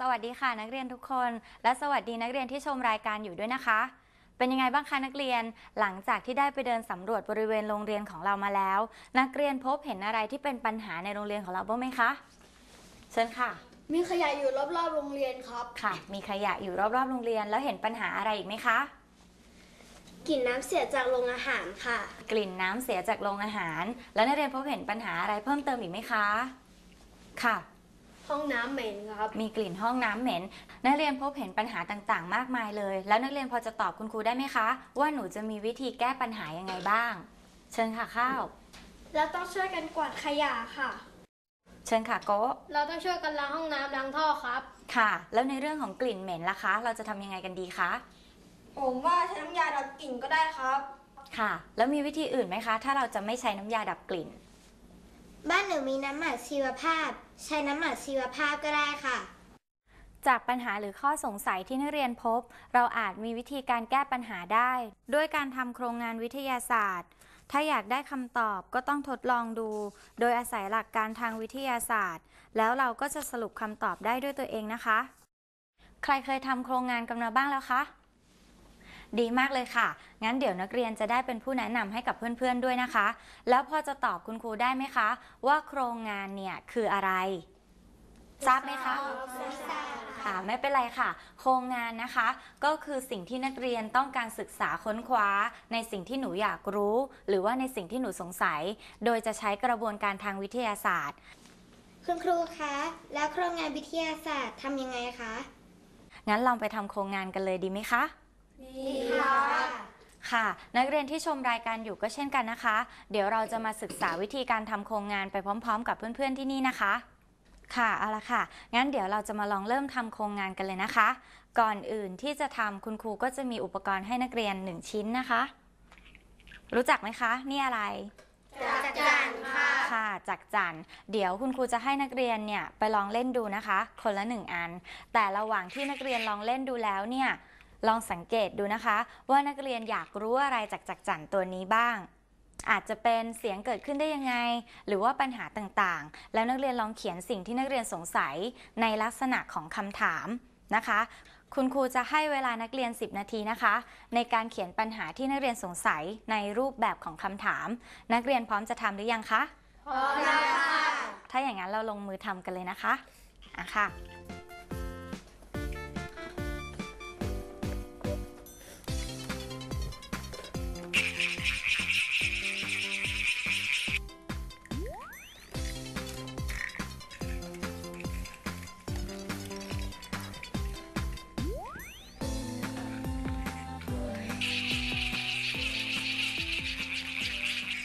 สวัสดีค่ะนักเรียนทุกคน และสวัสดีนักเรียนที่ชมรายการอยู่ด้วยนะคะ เป็นยังไงบ้างคะนักเรียนหลังจากที่ได้ไปเดินสำรวจบริเวณโรงเรียนของเรามาแล้ว นักเรียนพบเห็นอะไรที่เป็นปัญหาในโรงเรียนของเราบ้างไหมคะ เชิญค่ะ มีขยะอยู่รอบๆ โรงเรียนครับค่ะ มีขยะอยู่รอบๆโรงเรียนแล้วเห็นปัญหาอะไรอีกไหมคะ กลิ่นน้ำเสียจากโรงอาหารค่ะ กลิ่นน้ำเสียจากโรงอาหาร แล้วนักเรียนพบเห็นปัญหาอะไรเพิ่มเติมอีกไหมคะ ค่ะห้องน้ำเหม็นครับ มีกลิ่นห้องน้ำเหม็น นักเรียนพบเห็นปัญหาต่างๆ มากมายเลย แล้วนักเรียนพอจะตอบคุณครูได้ไหมคะ ว่าหนูจะมีวิธีแก้ปัญหายังไงบ้าง เชิญค่ะข้าว แล้วต้องช่วยกันกวาดขยะค่ะ เชิญค่ะโก้เราต้องช่วยกันล้างห้องน้ำล้างท่อครับ ค่ะ แล้วในเรื่องของกลิ่นเหม็นล่ะคะ เราจะทำยังไงกันดีคะ ผมว่าใช้น้ำยาดับกลิ่นก็ได้ครับ ค่ะ แล้วมีวิธีอื่นไหมคะ ถ้าเราจะไม่ใช้น้ำยาดับกลิ่นบ้านหนูมีน้ำหมักชีวภาพ ใช้น้ำหมักชีวภาพก็ได้ค่ะ จากปัญหาหรือข้อสงสัยที่นักเรียนพบ เราอาจมีวิธีการแก้ปัญหาได้ด้วยการทำโครงงานวิทยาศาสตร์ ถ้าอยากได้คำตอบก็ต้องทดลองดู โดยอาศัยหลักการทางวิทยาศาสตร์ แล้วเราก็จะสรุปคำตอบได้ด้วยตัวเองนะคะ ใครเคยทำโครงงานกันมาบ้างแล้วคะดีมากเลยค่ะ งั้นเดี๋ยวนักเรียนจะได้เป็นผู้แนะนำให้กับเพื่อนๆ ด้วยนะคะ แล้วพอจะตอบคุณครูได้ไหมคะ ว่าโครงงานเนี่ยคืออะไรทราบไหมคะค่ะไม่เป็นไรค่ะ โครงงานนะคะ ก็คือสิ่งที่นักเรียนต้องการศึกษาค้นคว้า ในสิ่งที่หนูอยากรู้ หรือว่าในสิ่งที่หนูสงสัย โดยจะใช้กระบวนการทางวิทยาศาสตร์คุณครูคะแล้วโครงงานวิทยาศาสตร์ทำยังไงคะงั้นลองไปทำโครงงานกันเลยดีไหมคะค่ะ นักเรียนที่ชมรายการอยู่ก็เช่นกันนะคะ เดี๋ยวเราจะมาศึกษาวิธีการทำโครงงานไปพร้อม ๆ กับเพื่อนๆที่นี่นะคะ ค่ะเอาละค่ะ งั้นเดี๋ยวเราจะมาลองเริ่มทำโครงงานกันเลยนะคะ ก่อนอื่นที่จะทำคุณครูก็จะมีอุปกรณ์ให้นักเรียนหนึ่งชิ้นนะคะ รู้จักไหมคะ นี่อะไรจักจันค่ะค่ะจักจันเดี๋ยวคุณครูจะให้นักเรียนเนี่ยไปลองเล่นดูนะคะ คนละหนึ่งอัน แต่ระหว่างที่นักเรียนลองเล่นดูแล้วเนี่ยลองสังเกตดูนะคะว่านักเรียนอยากรู้อะไรจากจักจั่นตัวนี้บ้าง อาจจะเป็นเสียงเกิดขึ้นได้ยังไง หรือว่าปัญหาต่างๆ แล้วนักเรียนลองเขียนสิ่งที่นักเรียนสงสัยในลักษณะของคำถามนะคะ คุณครูจะให้เวลานักเรียน 10 นาทีนะคะ ในการเขียนปัญหาที่นักเรียนสงสัยในรูปแบบของคำถาม นักเรียนพร้อมจะทำหรือยังคะพร้อมแล้วค่ะถ้าอย่างนั้นเราลงมือทำกันเลยนะคะอ่ะค่ะ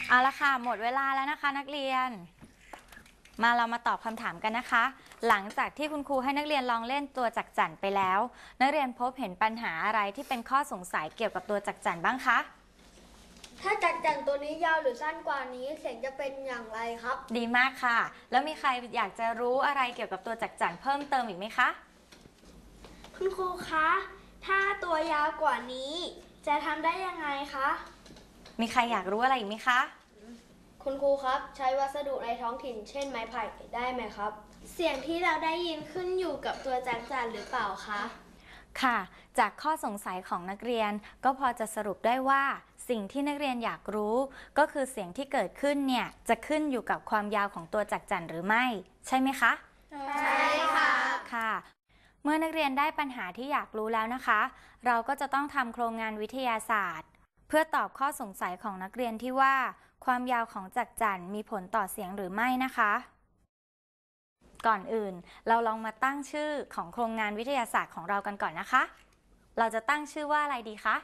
เอาละค่ะหมดเวลาแล้วนะคะ นักเรียน มาเรามาตอบคำถามกันนะคะ หลังจากที่คุณครูให้นักเรียนลองเล่นตัวจักจั่นไปแล้ว นักเรียนพบเห็นปัญหาอะไรที่เป็นข้อสงสัยเกี่ยวกับตัวจักจั่นบ้างคะถ้าจักจั่นตัวนี้ยาวหรือสั้นกว่านี้เสียงจะเป็นอย่างไรครับ ดีมากค่ะ แล้วมีใครอยากจะรู้อะไรเกี่ยวกับตัวจักจั่นเพิ่มเติมอีกไหมคะคุณครูคะ ถ้าตัวยาวกว่านี้ จะทำได้ยังไงคะมีใครอยากรู้อะไรอีกไหมคะ คุณครูครับ ใช้วัสดุในท้องถิ่น เช่นไม้ไผ่ได้ไหมครับ เสียงที่เราได้ยินขึ้นอยู่กับตัวจักรจันทร์หรือเปล่าคะ ค่ะ จากข้อสงสัยของนักเรียนก็พอจะสรุปได้ว่าสิ่งที่นักเรียนอยากรู้ ก็คือเสียงที่เกิดขึ้นเนี่ย จะขึ้นอยู่กับความยาวของตัวจักรจันทร์หรือไม่ ใช่ไหมคะ ใช่ค่ะค่ะ เมื่อนักเรียนได้ปัญหาที่อยากรู้แล้วนะคะ เราก็จะต้องทำโครงงานวิทยาศาสตร์พื่อตอบข้อสงสัยของนักเรียนที่ว่า ความยาวของจักจั่นมีผลต่อเสียงหรือไม่นะคะ ก่อนอื่นเราลองมาตั้งชื่อของโครงงานวิทยาศาสตร์ของเรากันก่อนนะคะ เราจะตั้งชื่อว่าอะไรดีคะ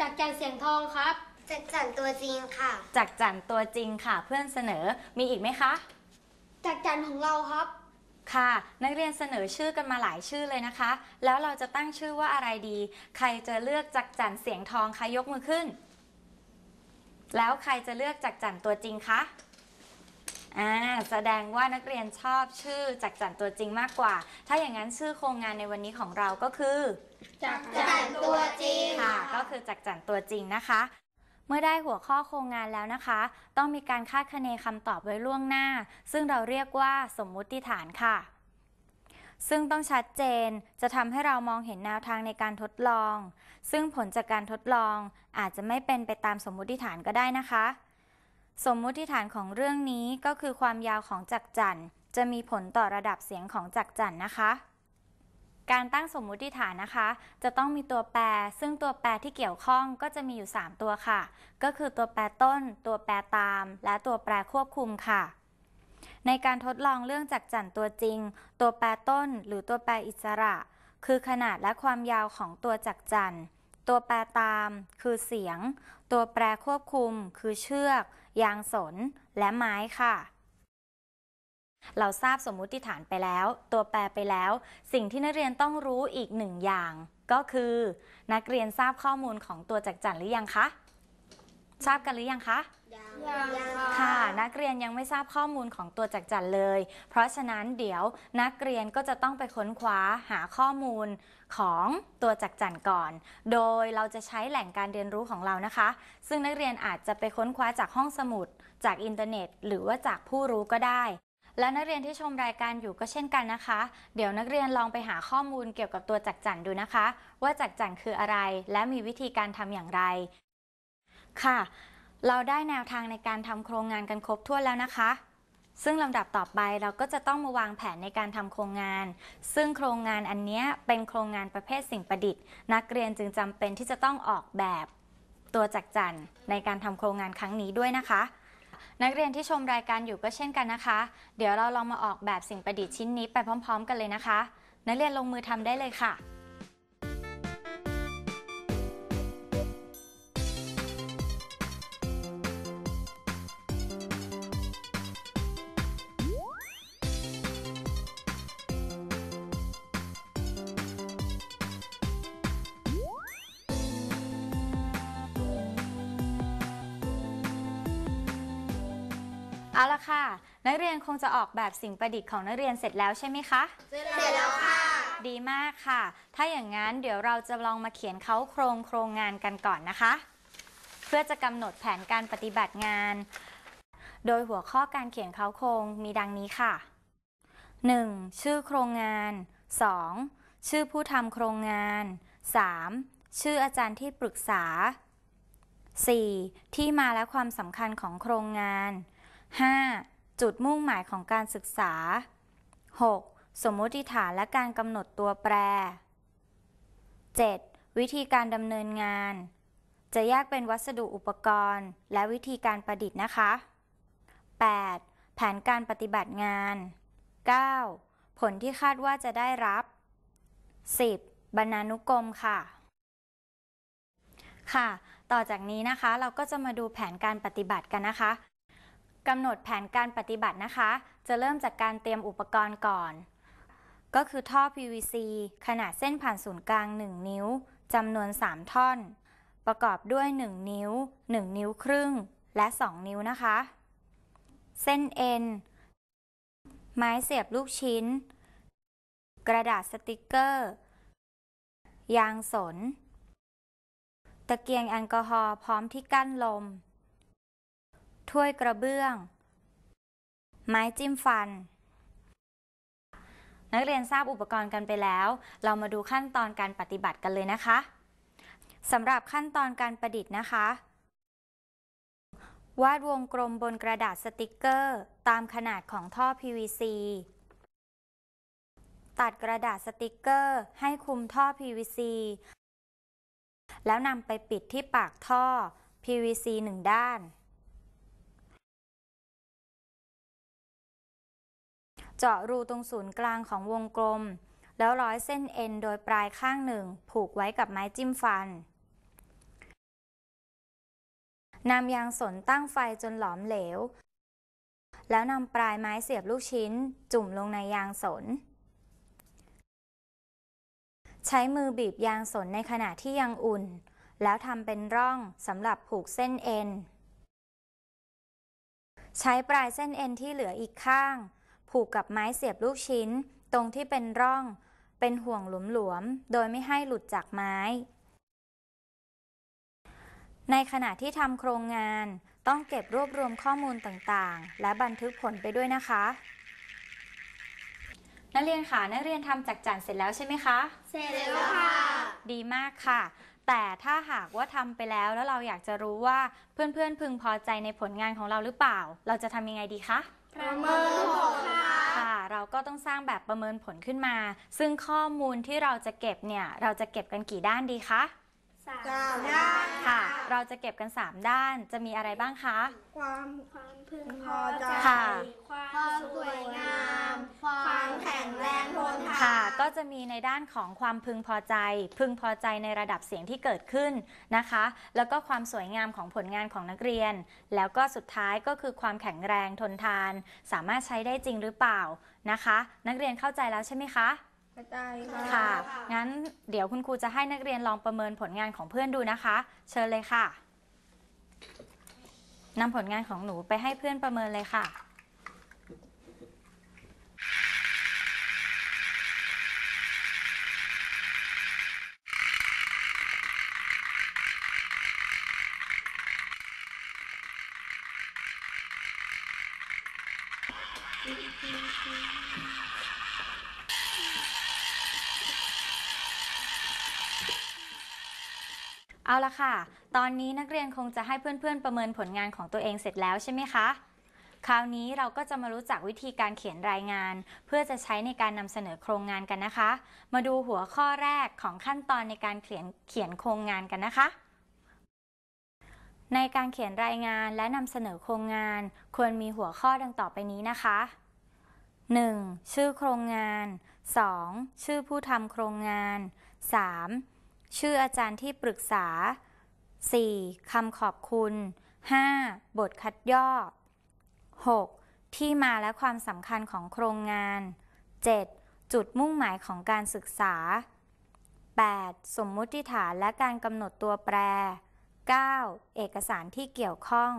จักจั่นเสียงทองครับ จักจั่นตัวจริงค่ะ จักจั่นตัวจริงค่ะเพื่อนเสนอมีอีกไหมคะ จักจั่นของเราครับค่ะนักเรียนเสนอชื่อกันมาหลายชื่อเลยนะคะ แล้วเราจะตั้งชื่อว่าอะไรดี ใครจะเลือกจักจั่นเสียงทองคะยกมือขึ้น แล้วใครจะเลือกจักจั่นตัวจริงคะแสดงว่านักเรียนชอบชื่อจักจั่นตัวจริงมากกว่า ถ้าอย่างนั้นชื่อโครงงานในวันนี้ของเราก็คือจักจั่นตัวจริง ค่ะ ก็คือจักจั่นตัวจริงนะคะเมื่อได้หัวข้อโครงงานแล้วนะคะ ต้องมีการคาดคะเนคำตอบไว้ล่วงหน้า ซึ่งเราเรียกว่าสมมุติฐานค่ะ ซึ่งต้องชัดเจน จะทำให้เรามองเห็นแนวทางในการทดลอง ซึ่งผลจากการทดลองอาจจะไม่เป็นไปตามสมมุติฐานก็ได้นะคะ สมมุติฐานของเรื่องนี้ก็คือความยาวของจักจั่นจะมีผลต่อระดับเสียงของจักจั่นนะคะการตั้งสมมุติฐานนะคะ จะต้องมีตัวแปร ซึ่งตัวแปรที่เกี่ยวข้องก็จะมีอยู่ 3 ตัวค่ะ ก็คือตัวแปรต้น ตัวแปรตาม และตัวแปรควบคุมค่ะ ในการทดลองเรื่องจักจั่นตัวจริง ตัวแปรต้นหรือตัวแปรอิสระ คือขนาดและความยาวของตัวจักจั่นตัวแปรตามคือเสียง ตัวแปรควบคุม คือเชือก ยางสนและไม้ค่ะเราทราบสมมุติฐานไปแล้ว ตัวแปรไปแล้ว สิ่งที่นักเรียนต้องรู้อีกหนึ่งอย่าง ก็คือ นักเรียนทราบข้อมูลของตัวจักจั่นหรือยังคะทราบกันหรือยังคะยังค่ะ นักเรียนยังไม่ทราบข้อมูลของตัวจักจั่นเลย เพราะฉะนั้นเดี๋ยวนักเรียนก็จะต้องไปค้นคว้าหาข้อมูลของตัวจักจั่นก่อน โดยเราจะใช้แหล่งการเรียนรู้ของเรานะคะ ซึ่งนักเรียนอาจจะไปค้นคว้าจากห้องสมุด จากอินเทอร์เน็ต หรือว่าจากผู้รู้ก็ได้และนักเรียนที่ชมรายการอยู่ก็เช่นกันนะคะ เดี๋ยวนักเรียนลองไปหาข้อมูลเกี่ยวกับตัวจักจั่นดูนะคะ ว่าจักจั่นคืออะไร และมีวิธีการทำอย่างไร ค่ะ เราได้แนวทางในการทำโครงงานกันครบถ้วนแล้วนะคะ ซึ่งลำดับต่อไปเราก็จะต้องมาวางแผนในการทำโครงงาน ซึ่งโครงงานอันนี้เป็นโครงงานประเภทสิ่งประดิษฐ์ นักเรียนจึงจำเป็นที่จะต้องออกแบบ ตัวจักจั่นในการทำโครงงานครั้งนี้ด้วยนะคะนักเรียนที่ชมรายการอยู่ก็เช่นกันนะคะ เดี๋ยวเราลองมาออกแบบสิ่งประดิษฐ์ชิ้นนี้ไปพร้อมๆกันเลยนะคะ นักเรียนลงมือทำได้เลยค่ะาละค่ะนักเรียนคงจะออกแบบสิ่งประดิษฐ์ของนักเรียนเสร็จแล้วใช่ไหมคะเสร็จแล้วค่ะดีมากค่ะ ถ้าอย่างนั้นเดี๋ยวเราจะลองมาเขียนเขาโครงโครงงานกันก่อนนะคะ เพื่อจะกำหนดแผนการปฏิบัติงาน โดยหัวข้อการเขียนเขาโครงมีดังนี้ค่ะ 1. ชื่อโครงงาน 2. ชื่อผู้ทำโครงงาน 3. ชื่ออาจารย์ที่ปรึกษา 4. ที่มาและความสำคัญของโครงงาน 5. จุดมุ่งหมายของการศึกษา 6. สมมติฐานและการกำหนดตัวแปร 7. วิธีการดำเนินงาน จะแยกเป็นวัสดุอุปกรณ์และวิธีการประดิษฐ์นะคะ 8. แผนการปฏิบัติงาน 9. ผลที่คาดว่าจะได้รับ 10. บรรณานุกรมค่ะ ค่ะ ต่อจากนี้นะคะเราก็จะมาดูแผนการปฏิบัติกันนะคะกำหนดแผนการปฏิบัตินะคะ จะเริ่มจากการเตรียมอุปกรณ์ก่อน ก็คือท่อ PVC ขนาดเส้นผ่านศูนย์กลาง 1 นิ้วจำนวน 3 ท่อน ประกอบด้วย 1 นิ้ว 1 นิ้วครึ่ง และ 2 นิ้วนะคะ เส้นเอ็น ไม้เสียบลูกชิ้น กระดาษสติกเกอร์ ยางสน ตะเกียงแอลกอฮอล์พร้อมที่กั้นลมถ้วยกระเบื้อง ไม้จิ้มฟัน นักเรียนทราบอุปกรณ์กันไปแล้ว เรามาดูขั้นตอนการปฏิบัติกันเลยนะคะสำหรับขั้นตอนการประดิษฐ์นะคะ วาดวงกลมบนกระดาษสติกเกอร์ตามขนาดของท่อ PVC ตัดกระดาษสติกเกอร์ให้คุมท่อ PVC แล้วนำไปปิดที่ปากท่อ PVC หนึ่งด้านเจาะรูตรงศูนย์กลางของวงกลม แล้วร้อยเส้นเอ็นโดยปลายข้างหนึ่งผูกไว้กับไม้จิ้มฟัน นำยางสนตั้งไฟจนหลอมเหลว แล้วนำปลายไม้เสียบลูกชิ้น จุ่มลงในยางสน ใช้มือบีบยางสนในขณะที่ยังอุ่น แล้วทำเป็นร่องสำหรับผูกเส้นเอ็น ใช้ปลายเส้นเอ็นที่เหลืออีกข้างผูกกับไม้เสียบลูกชิ้นตรงที่เป็นร่องเป็นห่วงหลวมๆ โดยไม่ให้หลุดจากไม้ ในขณะที่ทำโครงงานต้องเก็บรวบรวมข้อมูลต่างๆ และบันทึกผลไปด้วยนะคะ นักเรียนค่ะ นักเรียนทำจากจันเสร็จแล้วใช่ไหมคะ เสร็จแล้วค่ะ ดีมากค่ะ แต่ถ้าหากว่าทำไปแล้วแล้วเราอยากจะรู้ว่า เพื่อนๆพึงพอใจในผลงานของเราหรือเปล่า เราจะทำยังไงดีคะประเมินผลค่ะ เราก็ต้องสร้างแบบประเมินผลขึ้นมา ซึ่งข้อมูลที่เราจะเก็บเนี่ย เราจะเก็บกันกี่ด้านดีคะามด้านค่ะ เราจะเก็บกัน 3 ด้าน จะมีอะไรบ้างคะ ความความพึงพอใจค่ะ ความสวยงาม ความ แข็งแรง ทนทาน ค่ะ ก็จะมีในด้านของความพึงพอใจ พึงพอใจในระดับเสียงที่เกิดขึ้นนะคะ แล้วก็ความสวยงามของผลงานของนักเรียน แล้วก็สุดท้ายก็คือความแข็งแรงทนทาน สามารถใช้ได้จริงหรือเปล่านะคะ นักเรียนเข้าใจแล้วใช่ไหมคะค่ะ งั้นเดี๋ยวคุณครูจะให้นักเรียนลองประเมินผลงานของเพื่อนดูนะคะ เชิญเลยค่ะ นำผลงานของหนูไปให้เพื่อนประเมินเลยค่ะเอาละค่ะ ตอนนี้นักเรียนคงจะให้เพื่อนๆประเมินผลงานของตัวเองเสร็จแล้วใช่ไหมคะ คราวนี้เราก็จะมารู้จักวิธีการเขียนรายงานเพื่อจะใช้ในการนำเสนอโครงงานกันนะคะ มาดูหัวข้อแรกของขั้นตอนในการเขียนเขียนโครงงานกันนะคะ ในการเขียนรายงานและนำเสนอโครงงานควรมีหัวข้อดังต่อไปนี้นะคะ 1. ชื่อโครงงาน 2. ชื่อผู้ทำโครงงาน 3. ชื่ออาจารย์ที่ปรึกษา 4. คำขอบคุณ 5. บทคัดย่อ 6. ที่มาและความสำคัญของโครงงาน 7. จุดมุ่งหมายของการศึกษา 8. สมมุติฐานและการกำหนดตัวแปร 9. เอกสารที่เกี่ยวข้อง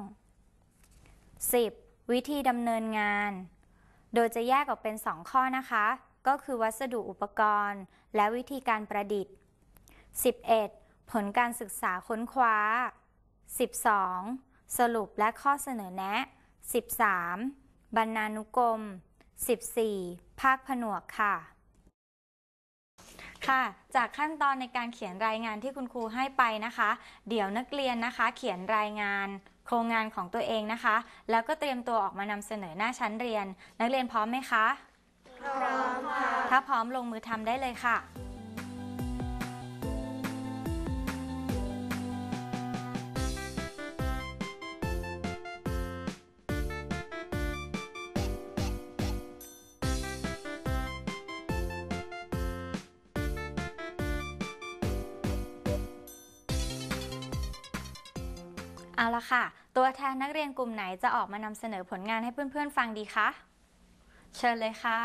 10. วิธีดำเนินงาน โดยจะแยกออกเป็น 2 ข้อนะคะ ก็คือวัสดุอุปกรณ์ และวิธีการประดิษฐ์ 11. ผลการศึกษาค้นคว้า 12. สรุปและข้อเสนอแนะ 13. บรรณานุกรม 14. ภาคผนวกค่ะ ค่ะจากขั้นตอนในการเขียนรายงานที่คุณครูให้ไปนะคะ เดี๋ยวนักเรียนนะคะ เขียนรายงานโครงงานของตัวเองนะคะ แล้วก็เตรียมตัวออกมานำเสนอหน้าชั้นเรียน นักเรียนพร้อมไหมคะ พร้อมค่ะ ถ้าพร้อมลงมือทำได้เลยค่ะเอาละค่ะ ตัวแทนนักเรียนกลุ่มไหนจะออกมานำเสนอผลงานให้เพื่อนๆฟังดีคะ เชิญเลยค่ะ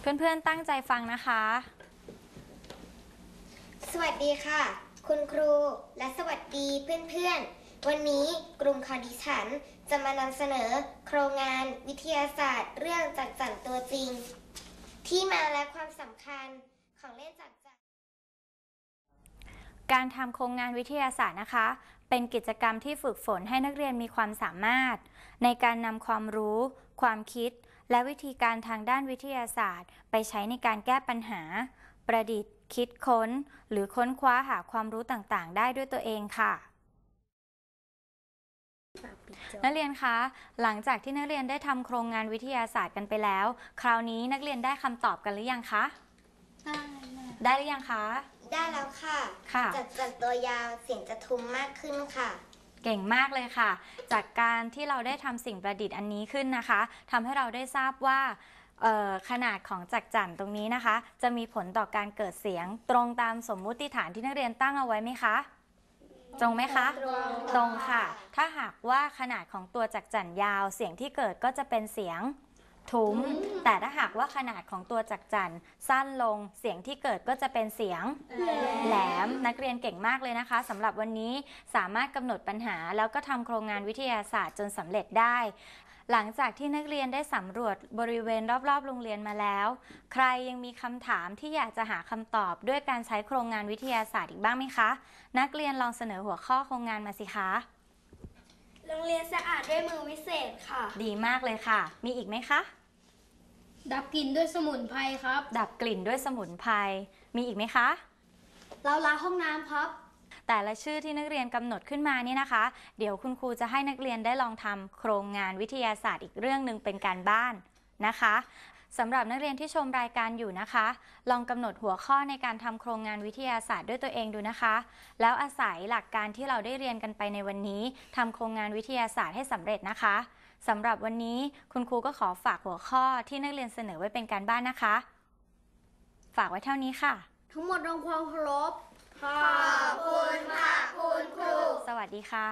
เพื่อนๆตั้งใจฟังนะคะ สวัสดีค่ะ คุณครูและสวัสดีเพื่อนๆ วันนี้กลุ่มคาดิฉันจะมานำเสนอโครงงานวิทยาศาสตร์ เรื่องจักรจันทร์ตัวจริง ที่มาและความสำคัญของเล่นจักรการทำโครงงานวิทยาศาสตร์นะคะ เป็นกิจกรรมที่ฝึกฝนให้นักเรียนมีความสามารถ ในการนำความรู้ ความคิด และวิธีการทางด้านวิทยาศาสตร์ ไปใช้ในการแก้ปัญหา ประดิษฐ์ คิดค้น หรือค้นคว้าหาความรู้ต่างๆ ได้ด้วยตัวเองค่ะ นักเรียนคะ หลังจากที่นักเรียนได้ทำโครงงานวิทยาศาสตร์กันไปแล้ว คราวนี้นักเรียนได้คำตอบกันหรือยังคะได้ได้หรือยังคะได้แล้วค่ะค่ะจากจัดตัวยาวเสียงจะทุ้มมากขึ้นค่ะ เก่งมากเลยค่ะ จากการที่เราได้ทำสิ่งประดิษฐ์อันนี้ขึ้นนะคะ ทำให้เราได้ทราบว่า ขนาดของจักรจั่นตรงนี้นะคะ จะมีผลต่อการเกิดเสียงตรงตามสมมุติฐานที่นักเรียนตั้งเอาไว้ไหมคะ ตรงไหมคะ ตรงค่ะ ถ้าหากว่าขนาดของตัวจักรจั่นยาวเสียงที่เกิดก็จะเป็นเสียงทุ้มแต่ถ้าหากว่าขนาดของตัวจักจั่นสั้นลงเสียงที่เกิดก็จะเป็นเสียง แหลม นักเรียนเก่งมากเลยนะคะสำหรับวันนี้สามารถกำหนดปัญหา แล้วก็ทำโครงงานวิทยาศาสตร์จนสำเร็จได้ หลังจากที่นักเรียนได้สำรวจบริเวณรอบๆ โรงเรียนมาแล้ว ใครยังมีคำถามที่อยากจะหาคำตอบด้วยการใช้โครงงานวิทยาศาสตร์อีกบ้างไหมคะ นักเรียนลองเสนอหัวข้อโครงงานมาสิคะ โรงเรียนสะอาดด้วยมือวิเศษค่ะ ดีมากเลยค่ะ มีอีกไหมคะดับกลิ่นด้วยสมุนไพรครับ ดับกลิ่นด้วยสมุนไพรมีอีกไหมคะ เราล้างห้องน้ำครับ แต่ละชื่อที่นักเรียนกำหนดขึ้นมานี่นะคะ เดี๋ยวคุณครูจะให้นักเรียนได้ลองทำโครงงานวิทยาศาสตร์อีกเรื่องหนึ่งเป็นการบ้านนะคะสำหรับนักเรียนที่ชมรายการอยู่นะคะ ลองกำหนดหัวข้อในการทำโครงงานวิทยาศาสตร์ด้วยตัวเองดูนะคะ แล้วอาศัยหลักการที่เราได้เรียนกันไปในวันนี้ ทำโครงงานวิทยาศาสตร์ให้สำเร็จนะคะสำหรับวันนี้คุณครูก็ขอฝากหัวข้อที่นักเรียนเสนอไว้เป็นการบ้านนะคะ ฝากไว้เท่านี้ค่ะ ทั้งหมดรองความเคารพ ขอบคุณค่ะคุณครู สวัสดีค่ะ